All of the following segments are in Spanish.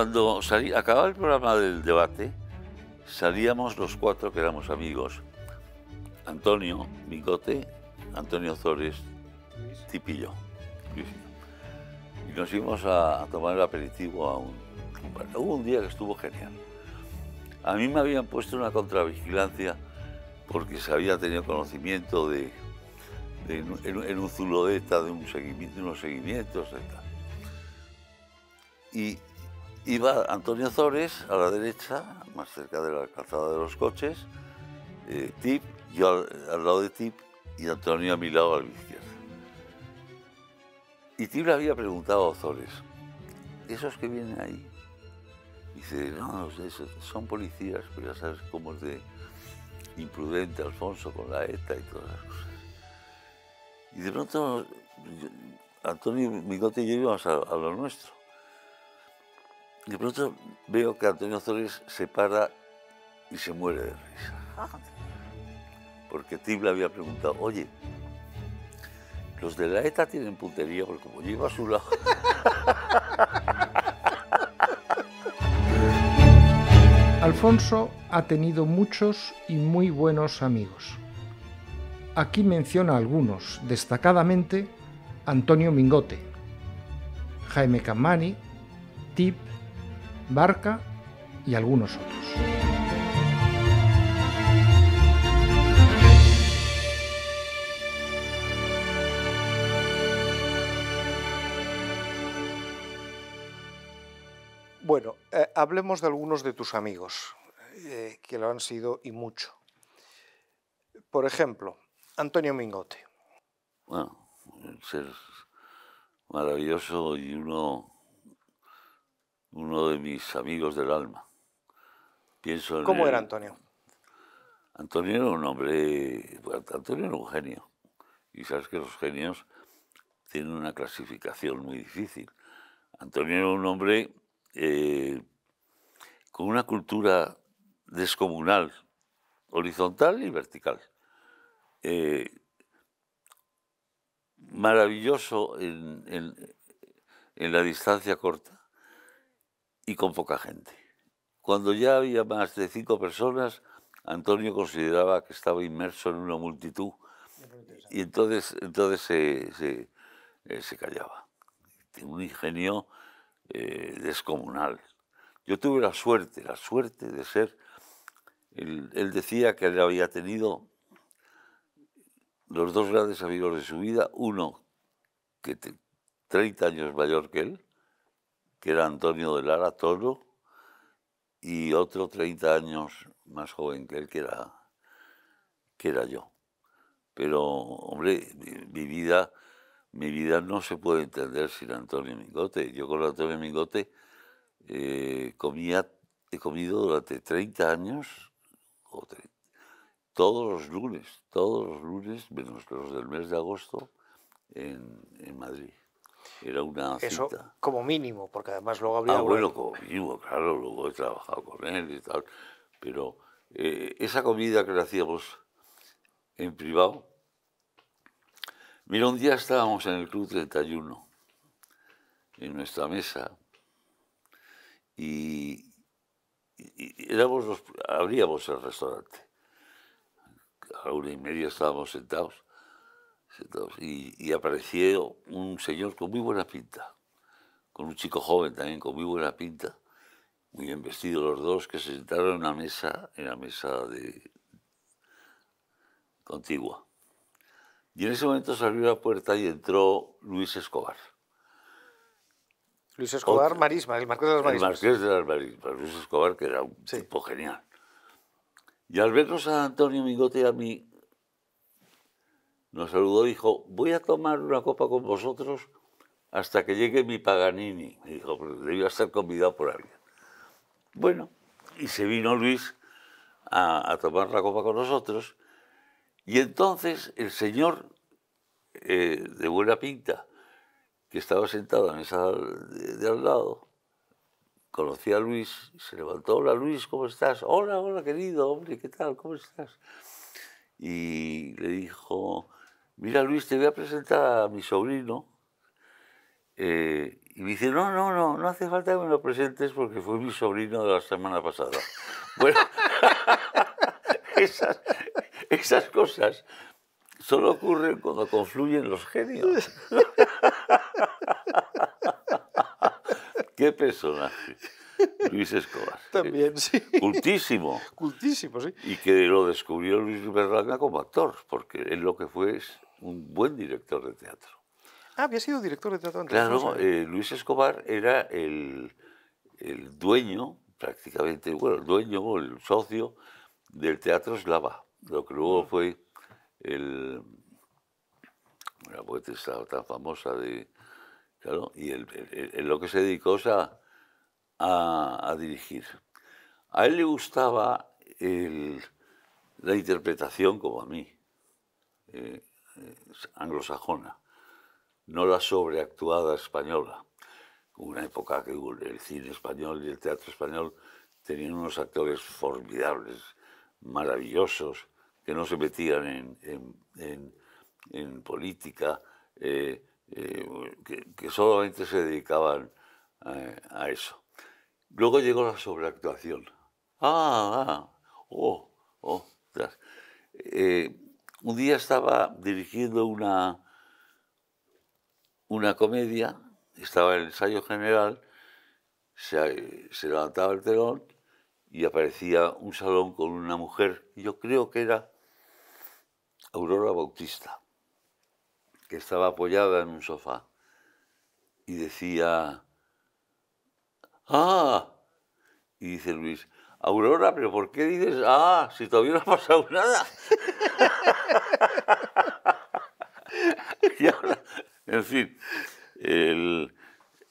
Cuando acababa el programa del debate, salíamos los cuatro que éramos amigos. Antonio Bigote, Antonio Zores, Tipillo. Y nos íbamos a, tomar el aperitivo a un, Hubo un día que estuvo genial. A mí me habían puesto una contravigilancia porque se había tenido conocimiento de, en, un zulodeta de, un seguimiento, unos seguimientos, Y Iba Antonio Zores a la derecha, más cerca de la calzada de los coches, eh, Tip, yo al, lado de Tip y Antonio a mi lado a la izquierda. Y Tip le había preguntado a Zores, ¿esos que vienen ahí? Dice, no, no sé, son policías, pero ya sabes cómo es de imprudente Alfonso con la ETA y todas las cosas. Y de pronto, Antonio, Migote y yo íbamos a lo nuestro de pronto veo que Antonio Zorres se para y se muere de risa. Porque Tib le había preguntado, oye, los de la ETA tienen puntería, porque como lleva a su lado... Alfonso ha tenido muchos y muy buenos amigos. Aquí menciona algunos, destacadamente Antonio Mingote, Jaime Cammani, Tip, Barca y algunos otros. Bueno, eh, hablemos de algunos de tus amigos, eh, que lo han sido y mucho. Por ejemplo, Antonio Mingote. Bueno, un ser maravilloso y uno uno de mis amigos del alma. Pienso ¿Cómo era Antonio? Antonio era un hombre, Antonio era un genio. Y sabes que los genios tienen una clasificación muy difícil. Antonio era un hombre eh, con una cultura descomunal, horizontal y vertical. Eh, maravilloso en la distancia corta y con poca gente. Cuando ya había más de cinco personas, Antonio consideraba que estaba inmerso en una multitud y entonces, entonces se, se, eh, se callaba. Tenía un ingenio eh, descomunal. Yo tuve la suerte, la suerte de ser... Él, él decía que había tenido los dos grandes amigos de su vida, uno que te, 30 años mayor que él, que era Antonio de Lara Toro, y otro 30 años más joven que él, que era, que era yo. Pero, hombre, mi, vida, mi vida no se puede entender sin Antonio Mingote. Yo con Antonio Mingote eh, he comido durante 30 años, todos los lunes, todos los lunes, menos los del mes de agosto, en Madrid. Era una Eso como mínimo, porque además luego había... Ah, bueno, como mínimo, claro, luego he trabajado con él y tal. Pero eh, esa comida que le hacíamos en privado... Mira, un día estábamos en el Club 31, en nuestra mesa, y, abríamos el restaurante. A la una y media estábamos sentados y, apareció un señor con muy buena pinta, con un chico joven también con muy buena pinta, muy bien vestidos los dos, que se sentaron en una mesa, en la mesa de contigua. Y en ese momento salió la puerta y entró Luis Escobar. Luis Escobar Marisma, el marqués de las Marismas. El marqués de las Marismas, Luis Escobar, que era un tipo genial. Y al vernos a Antonio Mingote y a mí, nos saludó y dijo, voy a tomar una copa con vosotros hasta que llegue mi Paganini. Y dijo, a estar pues convidado por alguien. Bueno, y se vino Luis a, tomar la copa con nosotros. Y entonces el señor eh, de buena pinta, que estaba sentado en esa de, al lado, conocía a Luis, se levantó, hola Luis, ¿cómo estás? Hola, hola querido, hombre, ¿qué tal? ¿Cómo estás? Y le dijo, mira Luis, te voy a presentar a mi sobrino. Eh, y me dice, no, no, no, no hace falta que me lo presentes porque fue mi sobrino de la semana pasada. bueno, esas, cosas solo ocurren cuando confluyen los genios. Qué personaje. Luis Escobar. También, sí. Cultísimo. cultísimo, sí. Y que lo descubrió Luis Berlanga como actor, porque él lo que fue es un buen director de teatro. Ah, había sido director de teatro antes. Claro, eh, Luis Escobar era el, dueño, prácticamente, bueno, el dueño, o el socio del Teatro Eslava, lo que luego fue el, la poetisa tan famosa de... Claro, y lo que se dedicó a, a, dirigir. A él le gustaba la interpretación como a mí. Eh, anglosajona, no la sobreactuada española. Una época que el cine español y el teatro español tenían unos actores formidables, maravillosos, que no se metían en, política, eh, eh, que, solamente se dedicaban eh, a eso. Luego llegó la sobreactuación. Ah, ah, oh, oh un día estaba dirigiendo una, una comedia, estaba en el ensayo general, se, se, levantaba el telón y aparecía un salón con una mujer, yo creo que era Aurora Bautista, que estaba apoyada en un sofá y decía, ¡ah! Y dice Luis, Aurora, pero ¿por qué dices, ah, si todavía no ha pasado nada? en fin,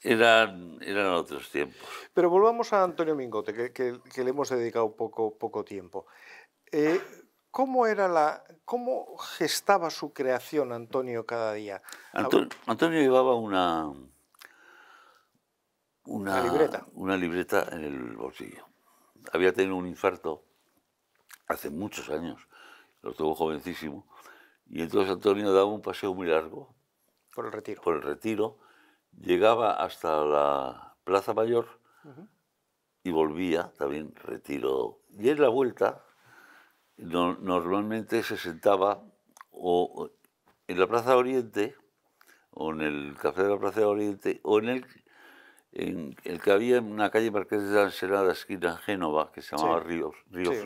eran, otros tiempos. Pero volvamos a Antonio Mingote, que, que, le hemos dedicado poco, poco tiempo. Eh, ¿Cómo, era la, ¿Cómo gestaba su creación Antonio cada día? Antonio llevaba una, una, una libreta en el bolsillo había tenido un infarto hace muchos años, lo tuvo jovencísimo, y entonces Antonio daba un paseo muy largo. Por el retiro. Por el retiro, llegaba hasta la Plaza Mayor y volvía, también retiro. Y en la vuelta, normalmente se sentaba o en la Plaza Oriente, o en el Café de la Plaza Oriente, o en el el que había en una calle Marqués de Sanserada, esquina Génova, que se llamaba Río Ríos.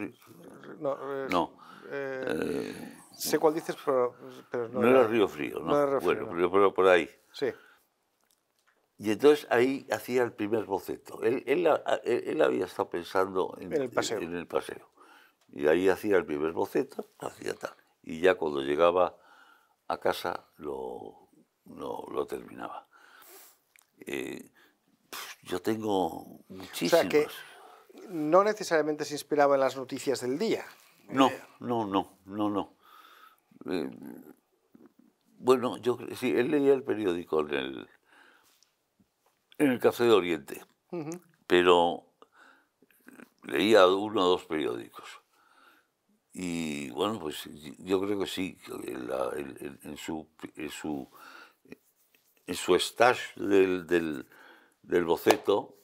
No. Eh, eh, eh, sé cuál dices, pero, no, no, era, Río Frío, ¿no? no Río bueno, pero, por ahí. Sí. Y entonces ahí hacía el primer boceto. Él, había estado pensando en, el paseo. Y ahí hacía el primer boceto, hacía tal. Y ya cuando llegaba a casa lo, terminaba. Pues, yo tengo muchísimos. O sea que no necesariamente se inspiraba en las noticias del día. No, eh, no, no, no, no. Eh, bueno, yo sí, él leía el periódico en el, en el Café de Oriente, pero leía uno o dos periódicos. Y bueno, pues yo creo que sí, en, su, en, su, en su stash del del boceto,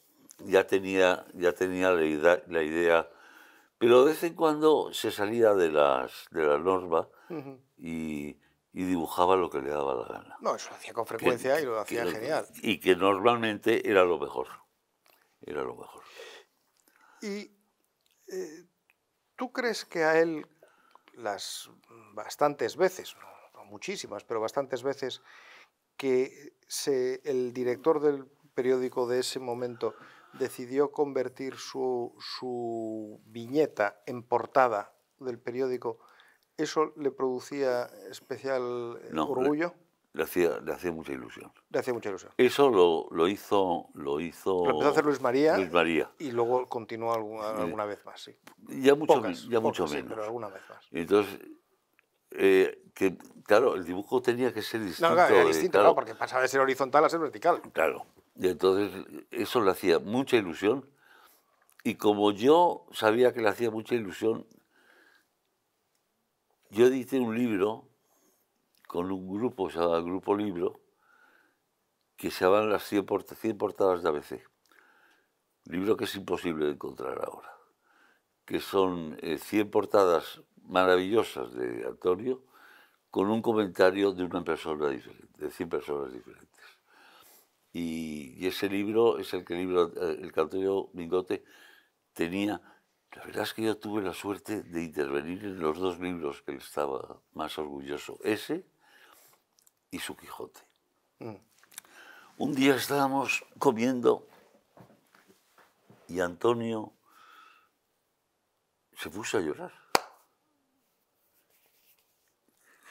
ya tenía, ya tenía la, idea, pero de vez en cuando se salía de, las, de la norma y, dibujaba lo que le daba la gana. No, eso lo hacía con frecuencia y lo hacía genial. Y que normalmente era lo mejor. Era lo mejor. ¿Y eh, tú crees que a él las bastantes veces, no, muchísimas, pero bastantes veces, que se, el director del periódico de ese momento, decidió convertir su, su viñeta en portada del periódico, ¿eso le producía especial eh, orgullo? Le, hacía, le, hacía, mucha ilusión. Eso lo, lo hizo... Lo hizo hacer Luis María. Y luego continuó alguna, vez más, Ya mucho, ya mucho pero alguna vez más. Entonces, eh, claro, el dibujo tenía que ser distinto. era distinto, porque pasaba de ser horizontal a ser vertical. Claro. Y entonces eso le hacía mucha ilusión. Y como yo sabía que le hacía mucha ilusión, yo edité un libro con un grupo, se llama Grupo Libro, que se llaman Las 100, portadas de ABC. Libro que es imposible de encontrar ahora. Que son 100 eh, portadas maravillosas de Antonio con un comentario de una persona diferente, de 100 personas diferentes. Y, ese libro es el que el, libro, eh, el Mingote tenía. La verdad es que yo tuve la suerte de intervenir en los dos libros que él estaba más orgulloso, ese y su Quijote. Mm. Un día estábamos comiendo y Antonio se puso a llorar.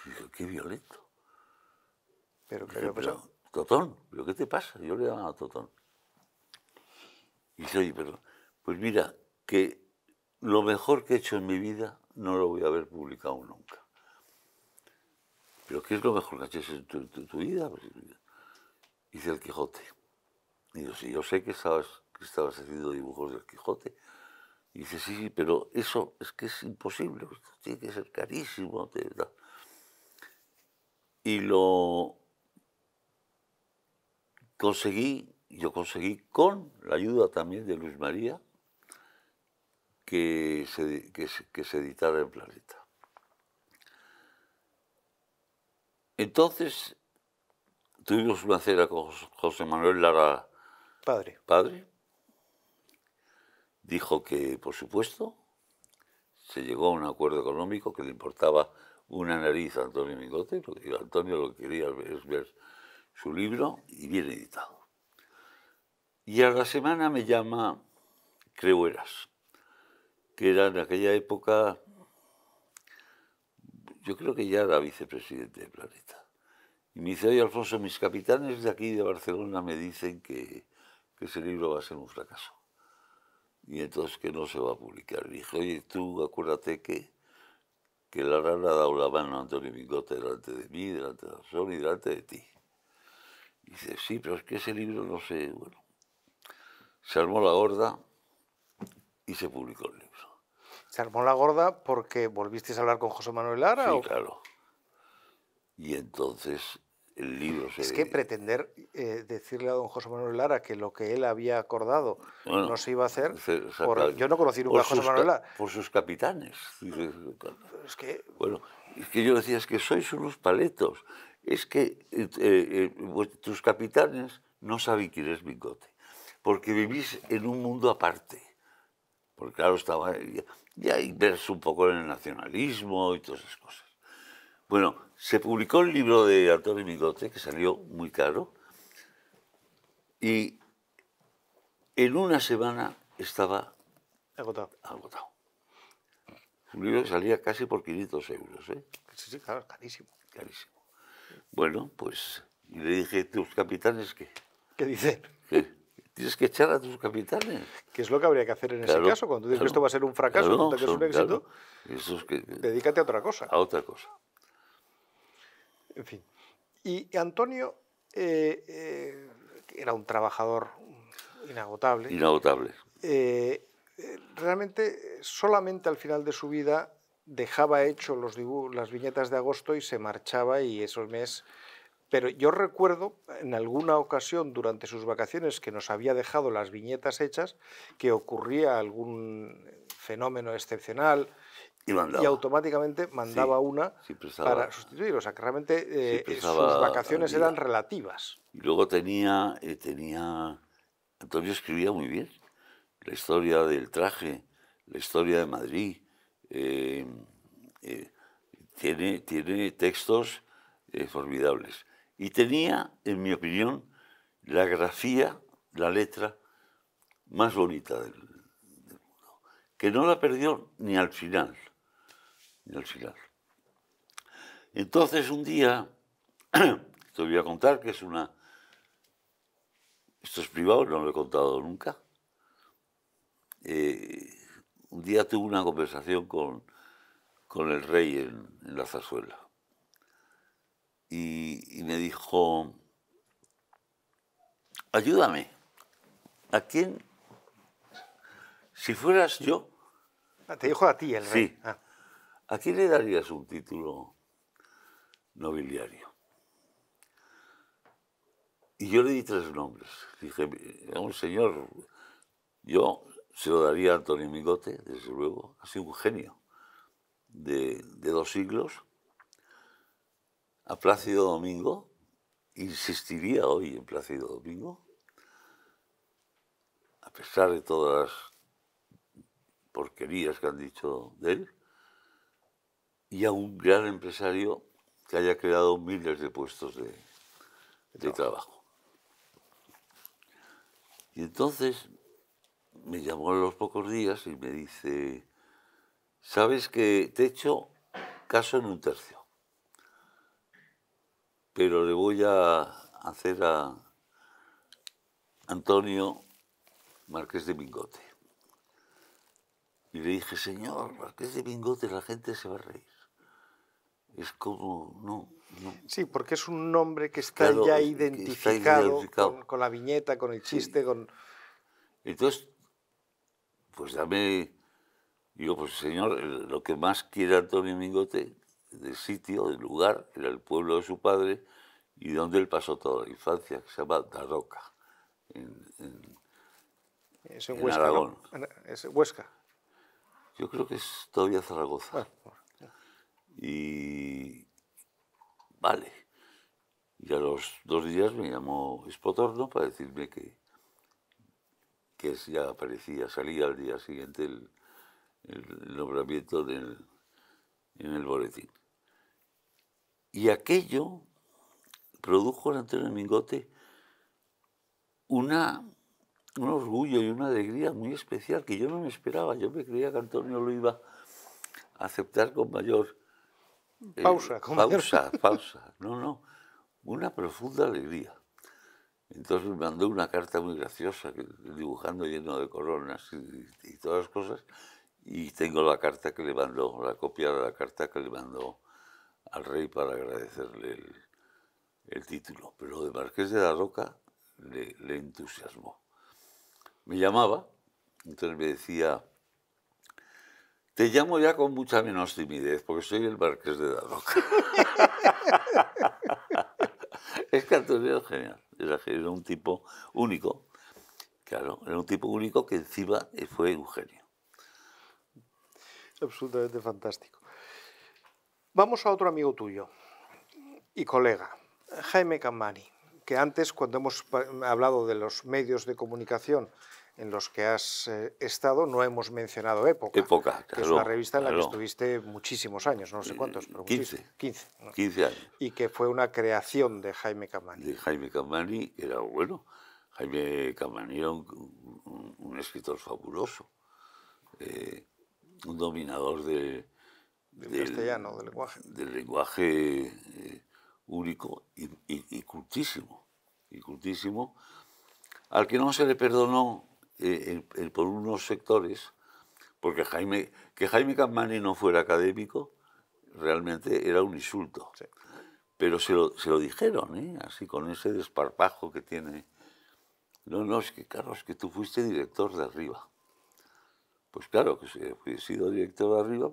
Dijo, qué violento. Pero, claro, pero, Totón, ¿pero qué te pasa? Yo le llamaba Totón. Y dice, oye, pero, pues mira, que lo mejor que he hecho en mi vida no lo voy a haber publicado nunca. ¿Pero qué es lo mejor que has hecho en tu, vida? Pues, dice el Quijote. Y yo, sí, yo sé que estabas, que estabas haciendo dibujos del Quijote. Y dice, sí, sí, pero eso es que es imposible, tiene que ser carísimo. Y lo, conseguí, yo conseguí con la ayuda también de Luis María que se, que, se editara en Planeta. Entonces tuvimos una cena con José Manuel Lara. Padre. Padre. Dijo que, por supuesto, se llegó a un acuerdo económico que le importaba una nariz a Antonio Mingote, porque Antonio lo quería es ver su libro y bien editado. Y a la semana me llama Creueras, que era en aquella época, yo creo que ya era vicepresidente de Planeta. Y me dice, oye Alfonso, mis capitanes de aquí de Barcelona me dicen que, ese libro va a ser un fracaso. Y entonces que no se va a publicar. Y dije, oye, tú acuérdate que que la le ha dado la mano a Antonio Mingote delante de mí, delante de y delante de ti. Dice, sí, pero es que ese libro no sé, bueno. Se armó la gorda y se publicó el libro. ¿Se armó la gorda porque volvisteis a hablar con José Manuel Lara? Sí, claro. Y entonces el libro se... Es que pretender eh, decirle a don José Manuel Lara que lo que él había acordado no se iba a hacer... yo no conocí nunca a José Manuel Lara. Por sus capitanes. Bueno, es que yo decía, es que sois unos paletos es que eh, eh, eh, tus capitanes no saben quién es Bigote, porque vivís en un mundo aparte. Porque claro, estaba ya inverso un poco en el nacionalismo y todas esas cosas. Bueno, se publicó el libro de de Bigote, que salió muy caro, y en una semana estaba agotado. agotado. Un libro salía casi por 500 euros. ¿eh? Sí, sí, claro, carísimo. Carísimo. Bueno, pues le dije, ¿tus capitanes que ¿Qué dicen? Tienes que echar a tus capitanes. ¿Qué es lo que habría que hacer en ese caso? Cuando dices que esto va a ser un fracaso, que es un éxito, dedícate a otra cosa. A otra cosa. En fin. Y Antonio eh, eh, era un trabajador inagotable. Inagotable. Eh, realmente, solamente al final de su vida dejaba hecho los las viñetas de agosto y se marchaba y esos mes Pero yo recuerdo en alguna ocasión durante sus vacaciones que nos había dejado las viñetas hechas que ocurría algún fenómeno excepcional y, automáticamente mandaba una para sustituir. O sea que realmente eh, sus vacaciones eran relativas. Y luego tenía, eh, tenía... Antonio escribía muy bien la historia del traje, la historia de Madrid, eh, eh, tiene, tiene textos eh, formidables. Y tenía, en mi opinión, la grafía, la letra más bonita del, mundo, que no la perdió ni al final, ni al final. Entonces un día, te voy a contar que es una... Esto es privado, no lo he contado nunca. Eh, un día tuve una conversación con, el rey en, la zarzuela y, me dijo, ayúdame, ¿a quién? Si fueras yo... Ah, te dijo a ti el rey. Sí. Ah. ¿A quién le darías un título nobiliario? Y yo le di tres nombres. Dije, un señor, yo se lo daría Antonio Migote, desde luego, ha sido un genio de, dos siglos, a Plácido Domingo, insistiría hoy en Plácido Domingo, a pesar de todas las porquerías que han dicho de él, y a un gran empresario que haya creado miles de puestos de, de trabajo. Y entonces me llamó a los pocos días y me dice, sabes que te he hecho caso en un tercio, pero le voy a hacer a Antonio Marqués de Mingote. Y le dije, señor, Marqués de Mingote, la gente se va a reír. Es como, no, no. Sí, porque es un nombre que está ya identificado, Con, la viñeta, con el chiste, con... Entonces pues dame, yo pues señor, lo que más quiere Antonio Mingote, del sitio, del lugar, era el pueblo de su padre y donde él pasó toda la infancia, que se llama Daroca, en, Aragón. Es Huesca. Yo creo que es todavía Zaragoza. Y vale. Y a los dos días me llamó Espotorno para decirme que, que ya aparecía, salía al día siguiente el, nombramiento en el boletín. Y aquello produjo en Antonio Mingote una, un orgullo y una alegría muy especial que yo no me esperaba. Yo me creía que Antonio lo iba a aceptar con mayor... Eh, pausa, pausa, pausa. No, no. Una profunda alegría. Entonces me mandó una carta muy graciosa, dibujando lleno de coronas y, todas las cosas, y tengo la carta que le mandó, la copia de la carta que le mandó al rey para agradecerle el, título. Pero de Marqués de la Roca le, le entusiasmó. Me llamaba, entonces me decía, te llamo ya con mucha menos timidez, porque soy el Marqués de la Roca. es que Antonio es genial era un tipo único, claro, era un tipo único que encima fue Eugenio. Absolutamente fantástico. Vamos a otro amigo tuyo y colega, Jaime Cammani, que antes, cuando hemos hablado de los medios de comunicación en los que has eh, estado, no hemos mencionado Época. Época, que es una revista en la que estuviste muchísimos años, no sé eh, cuántos, pero 15, 15, 15, años. Y que fue una creación de Jaime Camani. De Jaime Camani, era bueno. Jaime Camani era un, escritor fabuloso, eh, un dominador de, del, castellano, del lenguaje. Del lenguaje único y cultísimo, y cultísimo, al que no se le perdonó eh, por unos sectores, porque Jaime, que Jaime Campani no fuera académico realmente era un insulto. Pero se lo, dijeron, ¿eh? así con ese desparpajo que tiene. No, no, es que Carlos, que tú fuiste director de arriba. Pues claro, que si he sido director de arriba,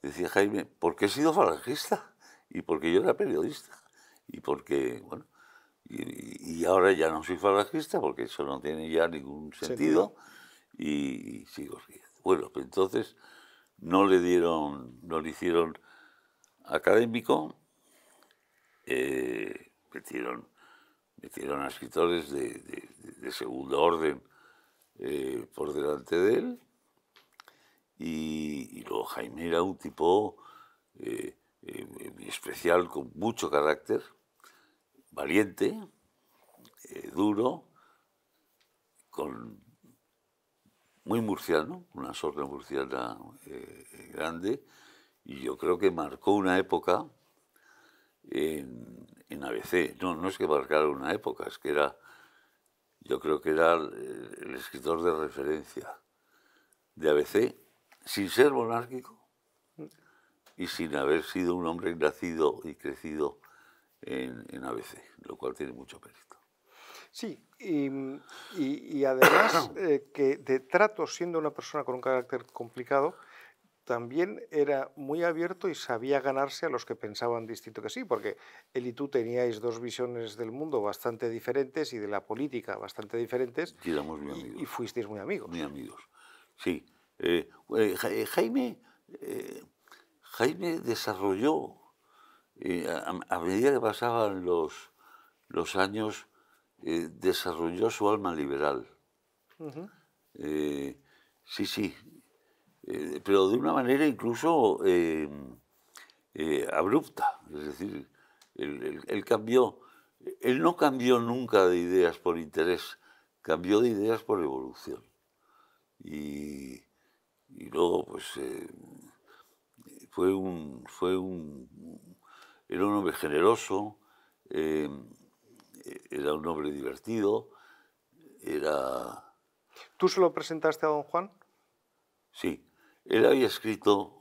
decía Jaime, porque he sido falangista y porque yo era periodista y porque, bueno, y, ahora ya no soy falangista porque eso no tiene ya ningún sentido, y, sigo riendo. Bueno, pues entonces no le dieron, no le hicieron académico, eh, metieron, metieron a escritores de, de, segundo orden eh, por delante de él, y, luego Jaime era un tipo eh, especial, con mucho carácter, valiente, eh, duro, con muy murciano, una sorda murciana eh, grande, y yo creo que marcó una época en, ABC. No, no es que marcara una época, es que era, yo creo que era el, el escritor de referencia de ABC, sin ser monárquico y sin haber sido un hombre nacido y crecido en, ABC, lo cual tiene mucho mérito. Sí, y, además eh, que de trato, siendo una persona con un carácter complicado, también era muy abierto y sabía ganarse a los que pensaban distinto que sí, porque él y tú teníais dos visiones del mundo bastante diferentes y de la política bastante diferentes. Y, fuisteis muy amigos. Muy amigos, sí. Eh, eh, Jaime, Jaime desarrolló a, medida que pasaban los, los años, eh, desarrolló su alma liberal. Eh, sí, sí, eh, pero de una manera incluso abrupta. Es decir, él, cambió, él no cambió nunca de ideas por interés, cambió de ideas por evolución. Y, luego, pues, fue un, fue un, era un hombre generoso, eh, era un hombre divertido, era... ¿Tú se lo presentaste a don Juan? Sí. Él había escrito...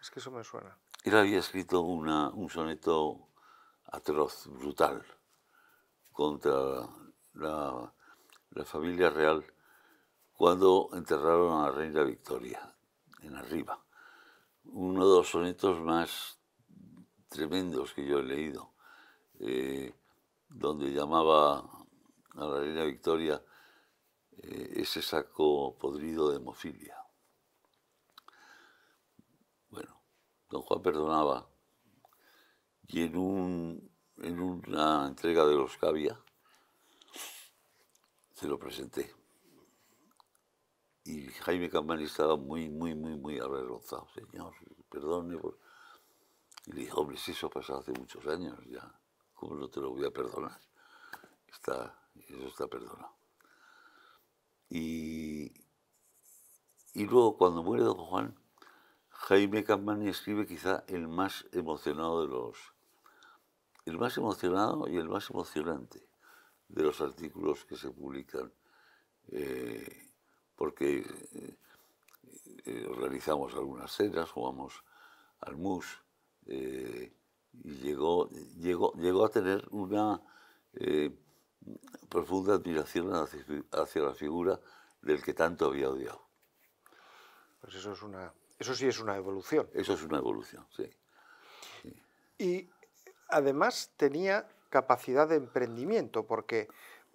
Es que eso me suena. Él había escrito una, un soneto atroz, brutal, contra la, la familia real cuando enterraron a la reina Victoria en arriba. Uno de los sonetos más tremendos que yo he leído, eh, donde llamaba a la reina Victoria eh, ese saco podrido de hemofilia. Bueno, don Juan perdonaba y en, en una entrega de los Cavia se lo presenté. Y Jaime Campani estaba muy, muy, muy, muy avergonzado. Señor, perdone. Y le dije, hombre, si eso pasó hace muchos años ya, ¿cómo no te lo voy a perdonar? Está, eso está perdonado. Y, luego, cuando muere don Juan, Jaime Campani escribe quizá el más emocionado de los, el más emocionado y el más emocionante de los artículos que se publican, eh, porque eh, eh realizamos algunas cenas, jugamos al MUS, eh, y llegó, llegó, llegó a tener una eh, profunda admiración hacia, la figura del que tanto había odiado. Pues eso, es una, eso sí es una evolución. Eso es una evolución, sí. Y además tenía capacidad de emprendimiento, porque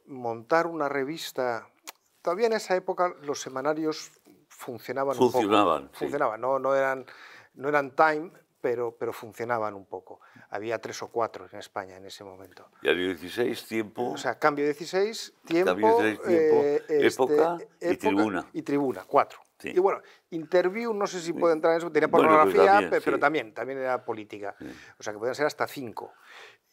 montar una revista, todavía en esa época los semanarios funcionaban, funcionaban un poco. Funcionaban, no, no, eran, no eran time, pero, pero funcionaban un poco. Había tres o cuatro en España en ese momento. ¿Y había 16 tiempo? O sea, cambio 16, tiempo, 16, eh, tiempo este, época, y tribuna. Y tribuna, cuatro. Y bueno, interview, no sé si puede entrar en eso, tenía pues pornografía, pero también, también era política. O sea, que podían ser hasta cinco.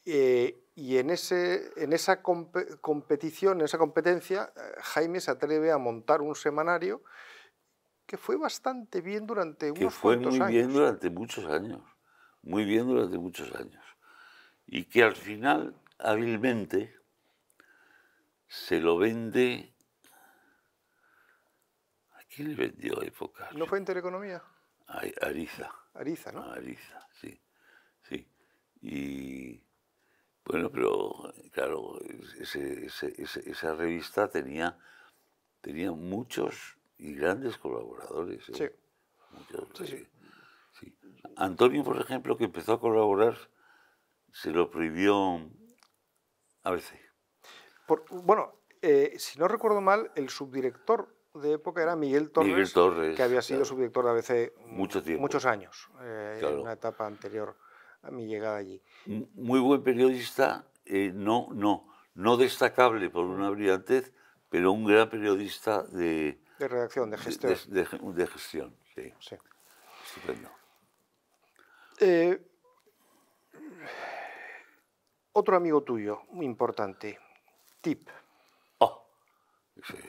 Eh, y en, ese, en esa competición, en esa competencia, eh, Jaime se atreve a montar un semanario que fue bastante bien durante unos que fue muy bien durante muchos años, muy bien durante muchos años. Y que al final, hábilmente, se lo vende... ¿A quién le vendió a época? ¿No fue en Teleconomía? Ariza. Ariza, ¿no? Ariza, sí, sí. Y... Bueno, pero claro, esa revista tenía, tenía muchos y grandes colaboradores. ¿eh? Sí. sí, sí. Antonio, por ejemplo, que empezó a colaborar, se lo prohibió ABC. Por, bueno, eh, si no recuerdo mal, el subdirector de época era Miguel Torres, que había sido subdirector de ABC muchos años, eh, en una etapa anterior a mi llegada allí. Muy buen periodista, no, no, no destacable por una brillantez, pero un gran periodista de, de redacción, de gestión. De, gestión, sí. sí. Estupendo. Eh, otro amigo tuyo, muy importante, Tip. Oh, ese,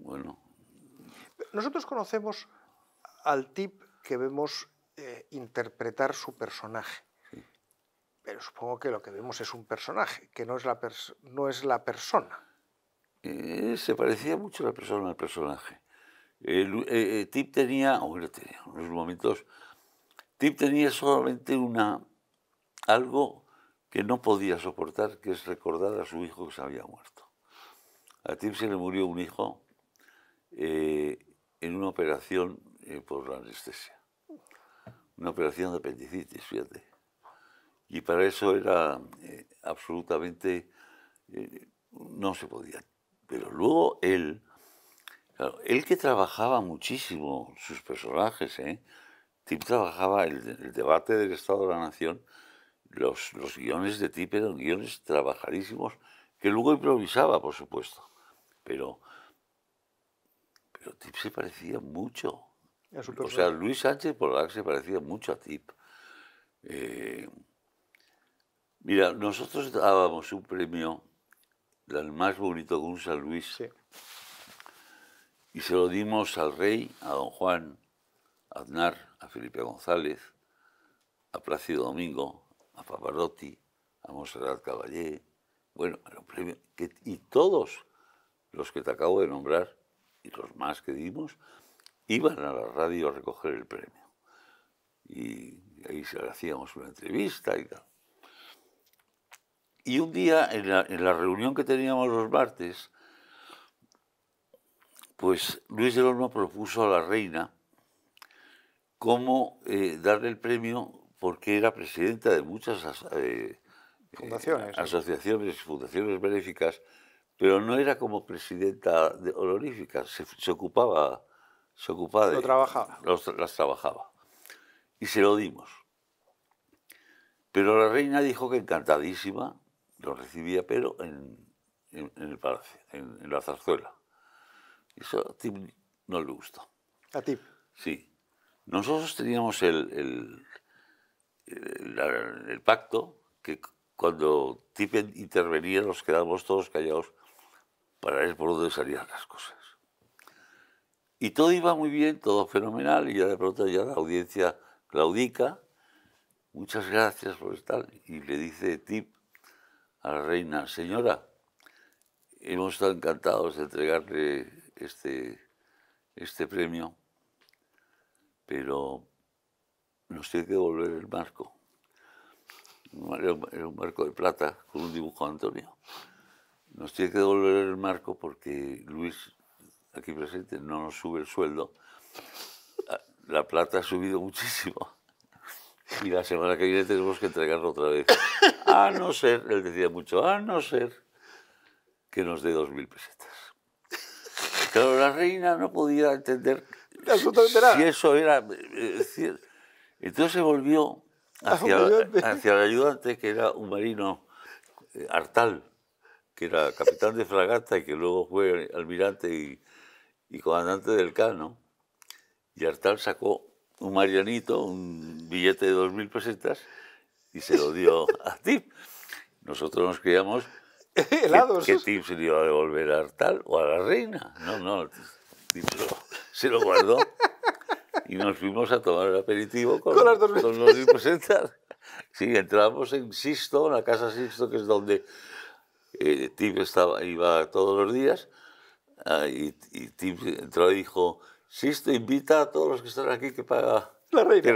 bueno. Nosotros conocemos al Tip que vemos eh, interpretar su personaje. Pero supongo que lo que vemos es un personaje, que no es la, no es la persona se parecía mucho la persona al personaje. Eh, eh, Tip tenía, o tenía, momentos, Tip tenía solamente una, algo que no podía soportar, que es recordar a su hijo que se había muerto. A Tip se le murió un hijo eh, en una operación por la anestesia, una operación de apendicitis, fíjate. Y para eso era absolutamente, no se podía. Pero luego él, claro, él que trabajaba muchísimo sus personajes, ¿eh? Tip trabajaba el, debate del Estado de la Nación, los, los guiones de Tip eran guiones trabajadísimos, que luego improvisaba, por supuesto. Pero, pero Tip se parecía mucho. O sea, Luis Sánchez por se parecía mucho a Tip. Eh, mira, nosotros dábamos un premio del más bonito que un San Luis. Y se lo dimos al rey, a don Juan, a Aznar, a Felipe González, a Plácido Domingo, a Paparotti, a Monserrat Caballé. Bueno, era un premio que, y todos los que te acabo de nombrar y los más que dimos iban a la radio a recoger el premio. Y ahí se le hacíamos una entrevista y tal. Y un día, en la, reunión que teníamos los martes, pues Luis de Lorma propuso a la reina cómo eh, darle el premio porque era presidenta de muchas eh, eh, asociaciones fundaciones benéficas, pero no era como presidenta de honorífica, se, ocupaba, se ocupaba de... las trabajaba. Y se lo dimos. Pero la reina dijo que encantadísima, recibía, pero en, el palacio, en, la zarzuela. Eso a Tip no le gustó. ¿A Tip? Sí. Nosotros teníamos el, pacto que cuando Tip intervenía nos quedábamos todos callados para ver por dónde salían las cosas. Y todo iba muy bien, todo fenomenal, y ya de pronto ya la audiencia claudica, muchas gracias por estar, y le dice Tip a la reina, señora, hemos estado encantados de entregarle este, este premio, pero nos tiene que devolver el marco. Era un marco de plata con un dibujo de Antonio. Nos tiene que devolver el marco porque Luis, aquí presente, no nos sube el sueldo. La plata ha subido muchísimo. y la semana que viene tenemos que entregarlo otra vez. A no ser, él decía mucho, a no ser que nos dé dos mil pesetas. Claro, la reina no podía entender si eso era... Eh, entonces se volvió hacia, hacia el ayudante, que era un marino eh, Artal, que era capitán de fragata y que luego fue almirante y, y comandante del Cano. Y Artal sacó un marianito, un billete de 2.000 pesetas y se lo dio a Tip. Nosotros nos creíamos ¿Helados? que, Tip se le iba a devolver a tal o a la reina. No, no, se lo, guardó y nos fuimos a tomar el aperitivo con, con las 2.000 pesetas. Sí, entramos en Sisto, en la casa Sisto, que es donde eh, Tip estaba, iba todos los días. Ah, y, y Tip entró y dijo, esto invita a todos los que están aquí que paga la reina.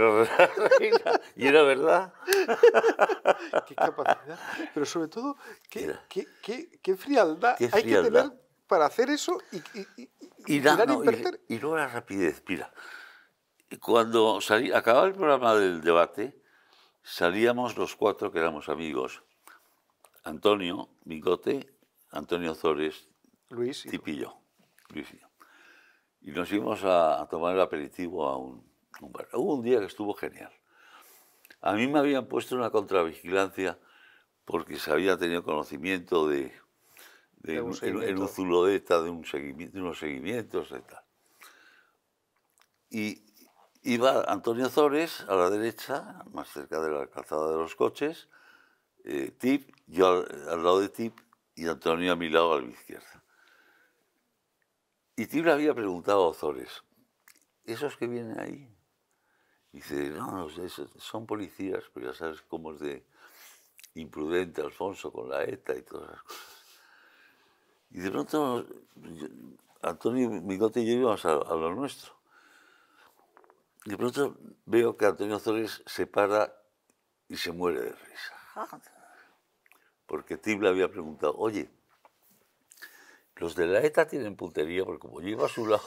Y era verdad. qué capacidad. Pero sobre todo, qué, frialdad, hay que tener para hacer eso y, y, y, y, no, y la rapidez. Mira, cuando salí, acababa el programa del debate, salíamos los cuatro que éramos amigos. Antonio Bigote, Antonio Zores, Luis y pillo Luis y yo. Y nos íbamos a, tomar el aperitivo a un, un, bar. Hubo un día que estuvo genial. A mí me habían puesto una contravigilancia porque se había tenido conocimiento de, de, de un, en, de, un seguimiento, unos seguimientos y tal. Y iba Antonio Zores a la derecha, más cerca de la calzada de los coches, eh, Tip, yo al, lado de Tip y Antonio a mi lado a la izquierda. Y Tibla había preguntado a Ozores, ¿esos que vienen ahí? Y dice, no, no, son policías, pero ya sabes cómo es de imprudente Alfonso con la ETA y todas esas cosas. Y de pronto Antonio Migote y yo íbamos a, a, lo nuestro. De pronto veo que Antonio Ozores se para y se muere de risa. Porque Tibla había preguntado, oye, los de la ETA tienen puntería, porque como lleva a su lado.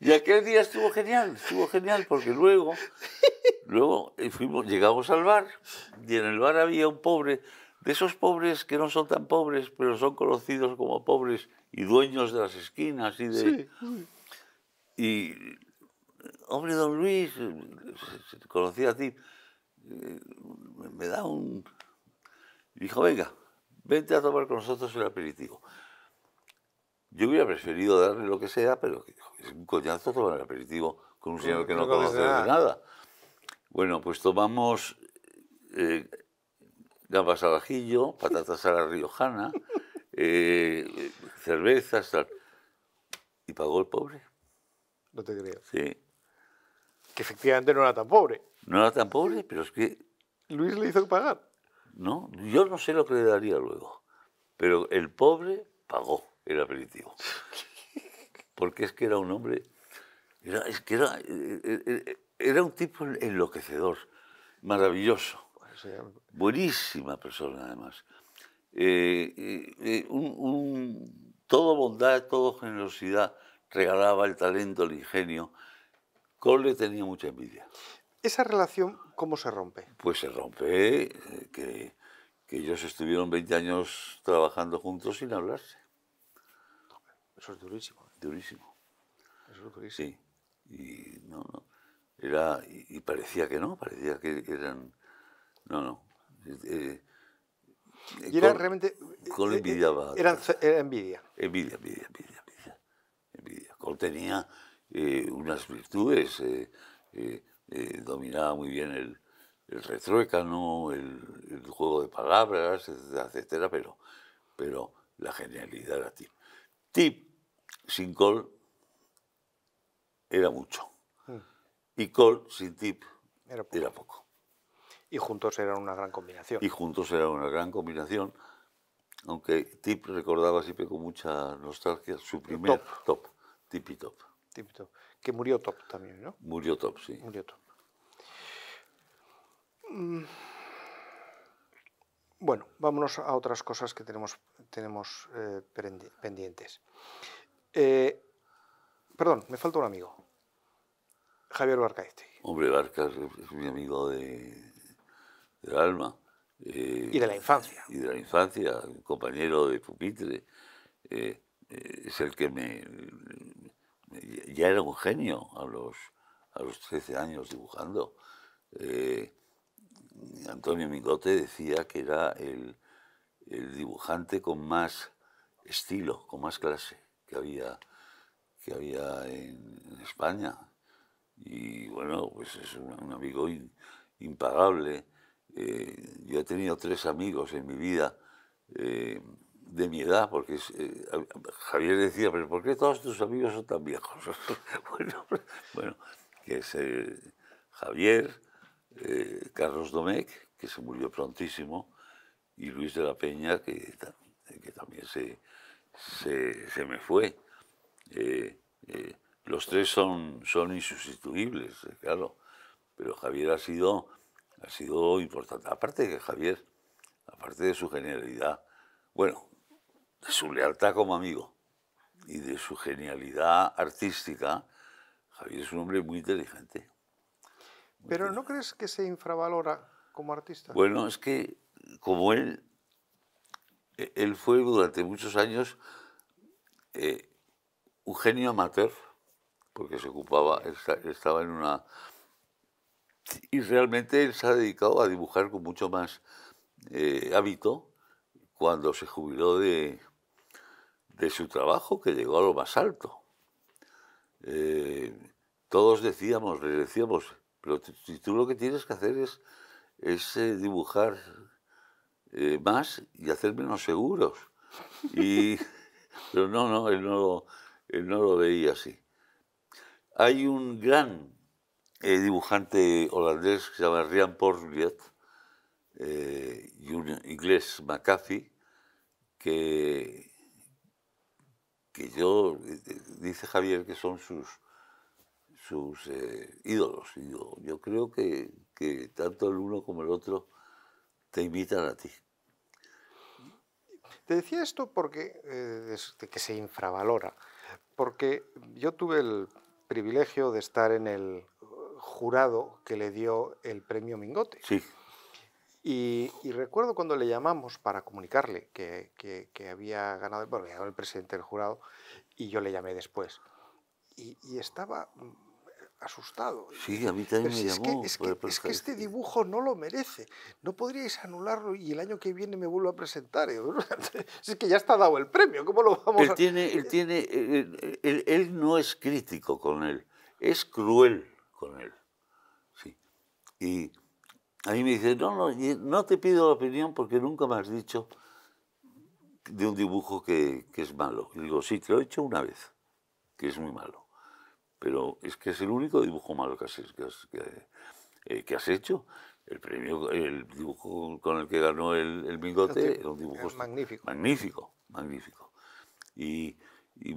y aquel día estuvo genial, estuvo genial, porque luego, luego fuimos, llegamos al bar, y en el bar había un pobre, de esos pobres que no son tan pobres, pero son conocidos como pobres y dueños de las esquinas y de. Y, hombre, don Luis, conocía a ti, eh, me da un dijo, venga, vente a tomar con nosotros el aperitivo. Yo hubiera preferido darle lo que sea, pero es un coñazo tomar el aperitivo con un señor que no, conoce de nada. Bueno, pues tomamos eh, gambas al ajillo, patatas a la riojana, eh, cervezas, tal. Y pagó el pobre. No te creo. Sí. Que efectivamente no era tan pobre. No era tan pobre, pero es que... Luis le hizo pagar. ¿no? Yo no sé lo que le daría luego, pero el pobre pagó el aperitivo. Porque es que era un hombre, era, es que era, eh, eh, eh, un tipo enloquecedor, maravilloso, buenísima persona además. todo bondad, todo generosidad, regalaba el talento, el ingenio. Cole tenía mucha envidia. ¿Esa relación cómo se rompe? Pues se rompe eh, que, ellos estuvieron 20 años trabajando juntos sin hablarse. Eso es durísimo. ¿eh? Durísimo. Eso es durísimo. Sí. Y no, no. Era, y, parecía que no, parecía que eran. No, no. Eh, y era realmente. Con envidiaba. Era, envidia. Envidia, envidia, envidia, envidia. tenía unas virtudes. Eh, dominaba muy bien el, el retruécano, el, juego de palabras, etcétera, pero, pero la genialidad era Tip. Tip sin Col era mucho. Hmm. Y Col sin Tip era poco. Y juntos eran una gran combinación. Y juntos eran una gran combinación, aunque Tip recordaba siempre con mucha nostalgia su primer top, top Tip y Top. Tip y top que murió Top también, ¿no? Murió Top, sí. Murió Top. Mm. Bueno, vámonos a otras cosas que tenemos, tenemos eh, pendientes. Eh, perdón, me falta un amigo. Javier este. Hombre, Barca es mi amigo del alma. Eh, y de la infancia. Y de la infancia, compañero de pupitre. es el que me, ya era un genio a los, a los 13 años dibujando. Eh, Antonio Mingote decía que era el, dibujante con más estilo, con más clase que había, que había en, España. Y bueno, pues es un, amigo impagable. Eh, yo he tenido tres amigos en mi vida. Eh, de mi edad, porque eh, Javier decía, pero ¿por qué todos tus amigos son tan viejos? bueno, que es eh, Javier, eh, Carlos Domecq, que se murió prontísimo, y Luis de la Peña, que, que también se, se, se, me fue. los tres son, son insustituibles, claro, pero Javier ha sido, ha sido importante. Aparte de que Javier, aparte de su generalidad, bueno, de su lealtad como amigo y de su genialidad artística, Javier es un hombre muy inteligente. Pero ¿no crees que se infravalora como artista? Bueno, es que como él, e-, él fue durante muchos años eh, un genio amateur, porque se ocupaba, estaba en una... Y realmente él se ha dedicado a dibujar con mucho más eh, hábito cuando se jubiló de, su trabajo, que llegó a lo más alto. Eh, todos decíamos, le decíamos, pero tú lo que tienes que hacer es, eh, dibujar eh, más y hacer menos seguros. Y, pero no, no, él no, lo veía así. Hay un gran dibujante holandés que se llama Rian Porliet y un inglés, McAfee, que, yo, eh, eh, dice Javier, que son sus, sus eh, ídolos. Y yo, creo que, tanto el uno como el otro te invitan a ti. Te decía esto porque que se infravalora, porque yo tuve el privilegio de estar en el jurado que le dio el premio Mingote. Sí. Y, recuerdo cuando le llamamos para comunicarle que, que, había ganado, bueno, el presidente del jurado y yo le llamé después. Y, estaba mm, asustado. Sí, a mí también me llamó. es, que, este dibujo no lo merece. No podríais anularlo y el año que viene me vuelvo a presentar. es que ya está dado el premio, ¿cómo lo vamos él a...? Tiene, él, tiene, eh, él no es crítico con él, es cruel con él. Sí. Y a mí me dice, no, no, no te pido la opinión porque nunca me has dicho de un dibujo que, es malo. Y digo, sí, te lo he hecho una vez, que es muy malo. Pero es que es el único dibujo malo que has, que eh, hecho. El premio, el dibujo con el que ganó el, el Mingote Es un magnífico. magnífico, magnífico. Y,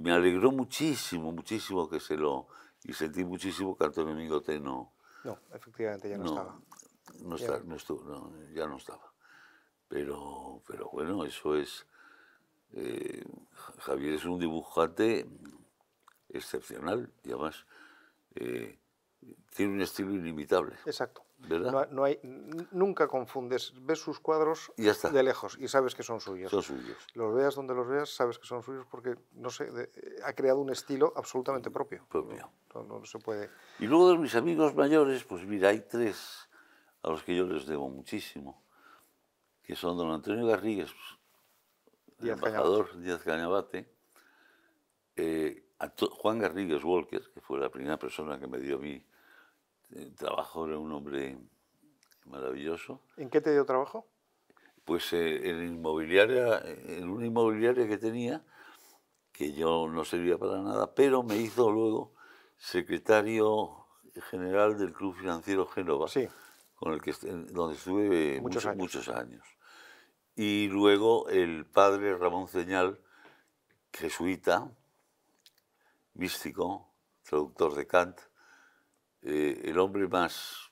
me alegró muchísimo, muchísimo que se lo... Y sentí muchísimo que Antonio Mingote no... No, efectivamente ya no, no estaba no, está, no, estuvo, ya no estaba. Pero, pero bueno, eso es... Eh, Javier es un dibujante excepcional y además eh, tiene un estilo inimitable. Exacto. ¿verdad? nunca confundes, ves sus cuadros de lejos y sabes que son suyos. Son suyos. Los veas donde los veas, sabes que son suyos porque, no sé, eh, ha creado un estilo absolutamente propio. Propio. no, se puede. Y luego de mis amigos mayores, pues mira, hay tres a los que yo les debo muchísimo, que son don Antonio Garrigues, Díaz embajador Díaz Cañabate, eh, Juan Garrigues Walker, que fue la primera persona que me dio mi eh, trabajo, era un hombre maravilloso. ¿En qué te dio trabajo? Pues eh, en, inmobiliaria, en una inmobiliaria que tenía, que yo no servía para nada, pero me hizo luego secretario general del Club Financiero Génova. Sí con el que, donde estuve eh, muchos, muchos, años. Y luego el padre Ramón Ceñal, jesuita, místico, traductor de Kant, eh, el hombre más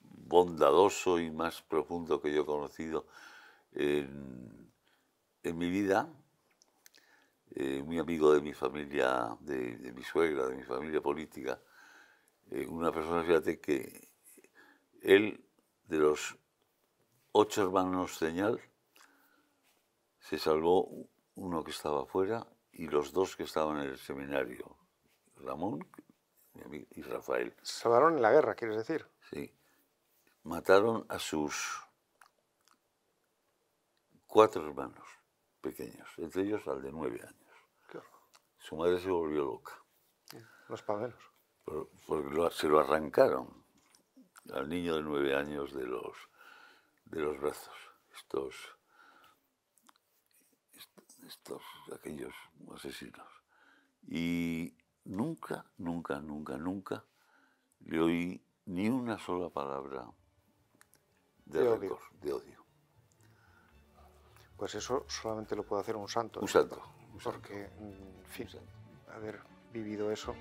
bondadoso y más profundo que yo he conocido en, en mi vida, eh, muy amigo de mi familia, de, mi suegra, de mi familia política, una persona, fíjate, que él, de los ocho hermanos Señal, se salvó uno que estaba afuera y los dos que estaban en el seminario, Ramón y Rafael. Salvaron en la guerra, quieres decir. Sí. Mataron a sus cuatro hermanos pequeños, entre ellos al de nueve años. Claro. Su madre se volvió loca. Los pavelos. se lo arrancaron al niño de nueve años de los, de los brazos. Estos, estos, aquellos asesinos. Y nunca, nunca, nunca, nunca le oí ni una sola palabra de, de odio. de odio. Pues eso solamente lo puede hacer un santo. Un santo. Un santo. Porque, mm, en fin, haber vivido eso.